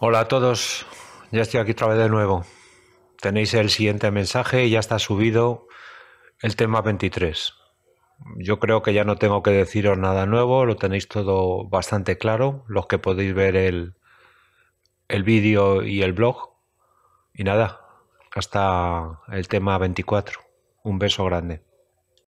Hola a todos, ya estoy aquí otra vez de nuevo. Tenéis el siguiente mensaje, y ya está subido el tema 23. Yo creo que ya no tengo que deciros nada nuevo, lo tenéis todo bastante claro, los que podéis ver el, el vídeo y el blog. Y nada, hasta el tema 24. Un beso grande.